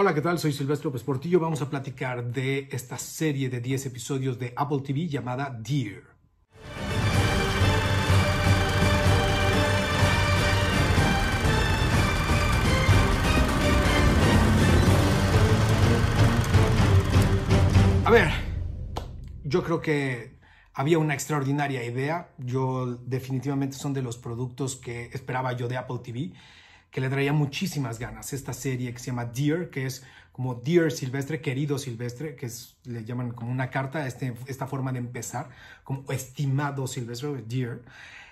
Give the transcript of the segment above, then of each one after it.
Hola, ¿qué tal? Soy Silvestre López Vamos a platicar de esta serie de 10 episodios de Apple TV llamada Dear. A ver, yo creo que había una extraordinaria idea. Yo definitivamente son de los productos que esperaba yo de Apple TV que le traía muchísimas ganas. Esta serie que se llama Dear, que es como Dear Silvestre, querido Silvestre, que le llaman como una carta, este, esta forma de empezar, como estimado Silvestre, Dear.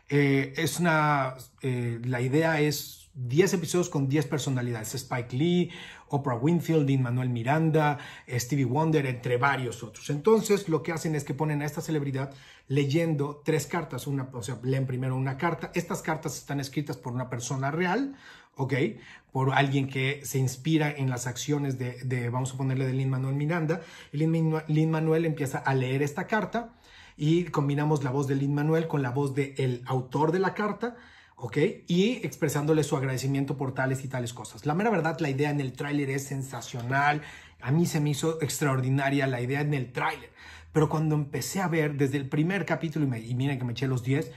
Eh, es una, eh, la idea es 10 episodios con 10 personalidades. Spike Lee, Oprah Winfield, Lin Manuel Miranda, eh, Stevie Wonder, entre varios otros. Entonces lo que hacen es que ponen a esta celebridad leyendo tres cartas. Una, o sea, leen primero una carta. Estas cartas están escritas por una persona real, ¿ok? Por alguien que se inspira en las acciones de, vamos a ponerle, de Lin Manuel Miranda. Lin Manuel empieza a leer esta carta y combinamos la voz de Lin Manuel con la voz del autor de la carta ¿ok? Y expresándole su agradecimiento por tales y tales cosas. La mera verdad, la idea en el tráiler es sensacional. A mí se me hizo extraordinaria la idea en el tráiler. Pero cuando empecé a ver desde el primer capítulo, y, miren que me eché los 10,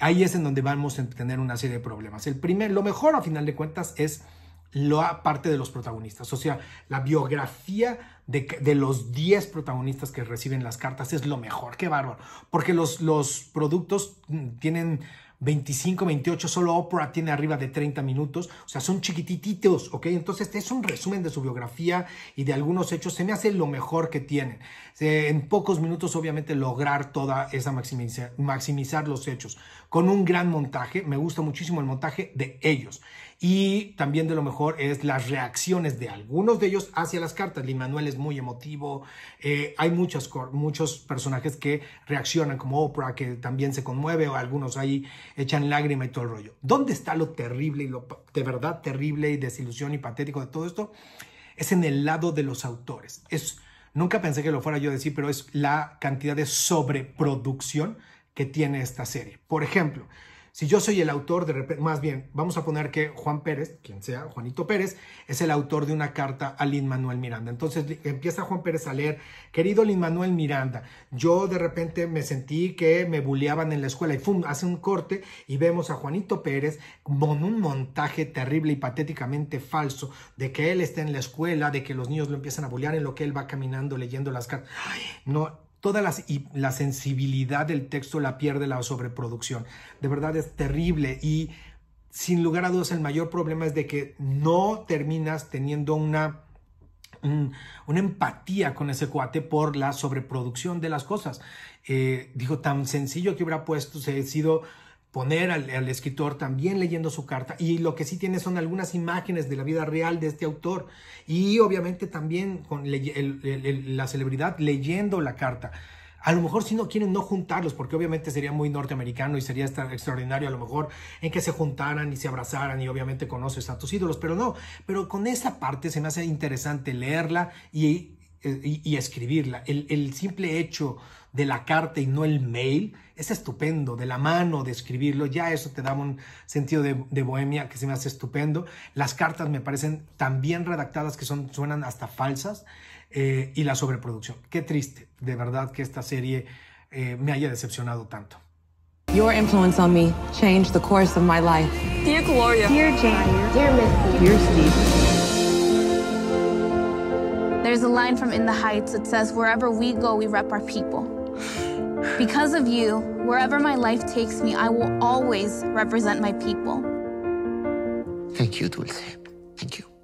ahí es en donde vamos a tener una serie de problemas. El primer, lo mejor a final de cuentas es la parte de los protagonistas, o sea, la biografía de, de los 10 protagonistas que reciben las cartas es lo mejor, qué bárbaro, porque los, los productos mm, tienen 25, 28, solo Oprah tiene arriba de 30 minutos, o sea, son chiquitititos, ¿ok? Entonces, es un resumen de su biografía y de algunos hechos, se me hace lo mejor que tienen. En pocos minutos, obviamente, lograr toda esa maximizar, maximizar los hechos, con un gran montaje, me gusta muchísimo el montaje de ellos. Y también de lo mejor es las reacciones de algunos de ellos hacia las cartas. Lin Manuel es muy emotivo, eh, hay muchas, muchos personajes que reaccionan, como Oprah, que también se conmueve, o algunos ahí echan lágrima y todo el rollo. ¿Dónde está lo terrible y lo de verdad terrible y desilusión y patético de todo esto? Es en el lado de los autores. Es, nunca pensé que lo fuera yo decir, pero es la cantidad de sobreproducción que tiene esta serie. Por ejemplo, si yo soy el autor, de repente, más bien, vamos a poner que Juan Pérez, quien sea, Juanito Pérez, es el autor de una carta a Lin Manuel Miranda. Entonces empieza Juan Pérez a leer, querido Lin Manuel Miranda, yo de repente me sentí que me bulleaban en la escuela y hace un corte y vemos a Juanito Pérez con un montaje terrible y patéticamente falso de que él está en la escuela, de que los niños lo empiezan a bullear en lo que él va caminando leyendo las cartas. Ay, no, Toda la, sensibilidad del texto la pierde la sobreproducción. De verdad es terrible y sin lugar a dudas el mayor problema es de que no terminas teniendo una una empatía con ese cuate por la sobreproducción de las cosas. Eh, dijo, tan sencillo que hubiera puesto, se ha sido poner al, escritor también leyendo su carta y lo que sí tiene son algunas imágenes de la vida real de este autor y obviamente también con la celebridad leyendo la carta. A lo mejor si no quieren no juntarlos, porque obviamente sería muy norteamericano y sería extraordinario a lo mejor en que se juntaran y se abrazaran y obviamente conoces a tus ídolos, pero no, pero con esa parte se me hace interesante leerla y eh, y, escribirla. El, simple hecho de la carta y no el mail es estupendo, de la mano, de escribirlo, ya eso te da un sentido de, bohemia que se me hace estupendo. Las cartas me parecen tan bien redactadas que son, suenan hasta falsas eh, y la sobreproducción. Qué triste, de verdad, que esta serie eh, me haya decepcionado tanto. Your influence on me changed the course of my life. Dear Gloria. Dear Jane. Dear Dear There's a line from In the Heights that says, Wherever we go, we rep our people. Because of you, wherever my life takes me, I will always represent my people. Thank you, Dulce. Thank you.